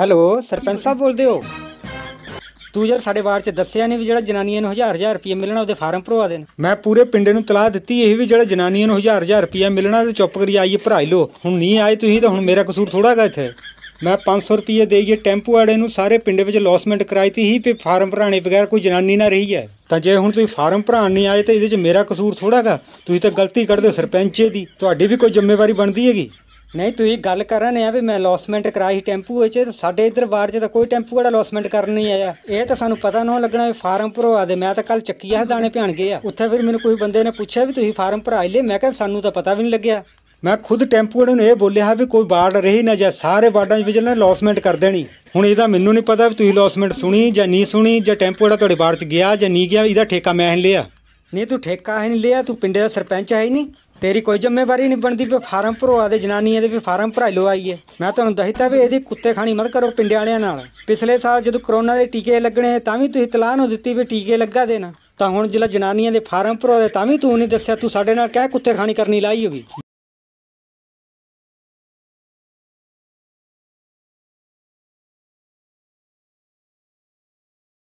hello sarpanch ਸਾਹਿਬ ਬੋਲਦੇ ਹੋ ਤੂੰ ਯਾਰ ਸਾਡੇ ਵਾਰਡ 'ਚ ਦੱਸਿਆ ਨਹੀਂ ਵੀ ਜਿਹੜਾ ਜਨਾਨੀਆਂ ਨੂੰ ਹਜ਼ਾਰ ਹਜ਼ਾਰ ਰੁਪਏ ਮਿਲਣਾ ਉਹਦੇ ਫਾਰਮ ਭਰਵਾ ਦੇਣ ਮੈਂ ਪੂਰੇ ਪਿੰਡ ਨੂੰ ਤਲਾਹ ਦਿੱਤੀ ਇਹ ਵੀ ਜਿਹੜਾ ਜਨਾਨੀਆਂ ਨੂੰ ਹਜ਼ਾਰ ਹਜ਼ਾਰ ਰੁਪਏ ਮਿਲਣਾ ਤੇ ਚੁੱਪ ਕਰੀ ਆਈਏ ਭਰਾਈ ਲੋ ਹੁਣ ਨਹੀਂ ਆਏ ਤੁਸੀਂ ਤਾਂ ਹੁਣ ਮੇਰਾ ਕਸੂਰ ਥੋੜਾਗਾ ਇੱਥੇ ਮੈਂ 500 ਰੁਪਏ ਦੇਈਏ ਟੈਂਪੂ ਵਾਲੇ ਨੂੰ ਸਾਰੇ ਪਿੰਡ ਵਿੱਚ ਲੌਸਮੈਂਟ ਕਰਾਈਤੀ ਹੀ ਤੇ ਫਾਰਮ ਭਰਾਣੇ ਬਗੈਰ ਕੋਈ ਜਨਾਨੀ ਨਾ ਰਹੀ ਹੈ ਤਾਂ ਜੇ ਹੁਣ ਤੁਸੀਂ ਫਾਰਮ ਭਰਾਣ ਨਹੀਂ ਆਏ ਤਾਂ ਇਹਦੇ 'ਚ ਮੇਰਾ ਕਸੂਰ ਥੋੜਾਗਾ ਤੁਸੀਂ ਤਾਂ ਗਲਤੀ ਕਰਦੇ ਹੋ ਸਰਪੰਚੇ ਦੀ ਤੁਹਾਡੀ ਵੀ ਕੋਈ ਜ਼ਿੰਮੇਵਾਰੀ ਬਣਦੀ ਹੈਗੀ ਨਹੀਂ ਤੁਸੀਂ ਗੱਲ ਕਰਨ ਆ ਵੀ ਮੈਂ ਲੌਸਮੈਂਟ ਕਰਾਈ ਟੈਂਪੂ ਵਿੱਚ ਤੇ ਸਾਡੇ ਇਧਰ ਬਾੜ 'ਚ ਤਾਂ ਕੋਈ ਟੈਂਪੂ ਵਾਲਾ ਲੌਸਮੈਂਟ ਕਰਨ ਨਹੀਂ ਆਇਆ ਇਹ ਤਾਂ ਸਾਨੂੰ ਪਤਾ ਨਾ ਲੱਗਣਾ ਵੀ ਫਾਰਮ ਭਰਵਾ ਦੇ ਮੈਂ ਤਾਂ ਕੱਲ ਚੱਕੀਆ ਦਾਣੇ ਭਿਆਣ ਗਏ ਆ ਉੱਥੇ ਫਿਰ ਮੈਨੂੰ ਕੋਈ ਬੰਦੇ ਨੇ ਪੁੱਛਿਆ ਵੀ ਤੁਸੀਂ ਫਾਰਮ ਭਰਾ ਲਏ ਮੈਂ ਕਿਹਾ ਸਾਨੂੰ ਤਾਂ ਪਤਾ ਵੀ ਨਹੀਂ ਲੱਗਿਆ ਮੈਂ ਖੁਦ ਟੈਂਪੂ ਵਾਲੇ ਨੂੰ ਇਹ ਬੋਲਿਆ ਵੀ ਕੋਈ ਬਾੜ ਰਹੀ ਨਾ ਜਾਂ ਸਾਰੇ ਬਾੜਾਂ ਵਿੱਚ ਨਾ ਲੌਸਮੈਂਟ ਕਰ ਦੇਣੀ ਹੁਣ ਇਹਦਾ ਮੈਨੂੰ ਨਹੀਂ ਪਤਾ ਵੀ ਤੁਸੀਂ ਲੌਸਮੈਂਟ ਸੁਣੀ ਜਾਂ ਨਹੀਂ ਸੁਣੀ ਜਾਂ ਟੈਂਪੂ ਵਾਲਾ ਤੁਹਾਡੇ ਬਾੜ 'ਚ ਗਿਆ ਜਾਂ ਨਹੀਂ ਗਿਆ ਇਹਦਾ ਠੇਕਾ ਮੈਂ ਲਿਆ ਨਹੀਂ ਤੂੰ ਠੇਕਾ ਹੈ ਨਹੀਂ ਲਿਆ ਤੂੰ ਪਿੰਡੇ ਦਾ ਸਰਪੰਚ ਹੈ ਹੀ ਨਹੀਂ ਤੇਰੀ ਕੋਈ ਜ਼ਿੰਮੇਵਾਰੀ ਨਹੀਂ ਬਣਦੀ ਵੀ ਫਾਰਮ ਭਰਵਾ ਦੇ ਜਨਾਨੀਆਂ ਦੇ ਵੀ ਫਾਰਮ ਭਰਾਈ ਲੋ ਆਈਏ ਮੈਂ ਤੁਹਾਨੂੰ ਦੱਸਿਆ ਵੀ ਇਹਦੀ ਕੁੱਤੇ ਖਾਣੀ ਮਤ ਕਰੋ ਪਿੰਡਿਆਂ ਵਾਲਿਆਂ ਨਾਲ ਪਿਛਲੇ ਸਾਲ ਜਦੋਂ ਕਰੋਨਾ ਦੇ ਟੀਕੇ ਲੱਗਣੇ ਤਾਂ ਵੀ ਤੁਸੀਂ ਇਤਲਾਹ ਨੂੰ ਦਿੱਤੀ ਵੀ ਟੀਕੇ ਲੱਗਾ ਦੇਣਾ ਤਾਂ ਹੁਣ ਜਿਲ੍ਹਾ ਜਨਾਨੀਆਂ ਦੇ ਫਾਰਮ ਭਰਵਾ ਦੇ ਤਾਂ ਵੀ ਤੂੰ ਨਹੀਂ ਦੱਸਿਆ ਤੂੰ ਸਾਡੇ ਨਾਲ ਕਹਿ ਕੁੱਤੇ ਖਾਣੀ ਕਰਨੀ ਲਾਈ ਹੋਗੀ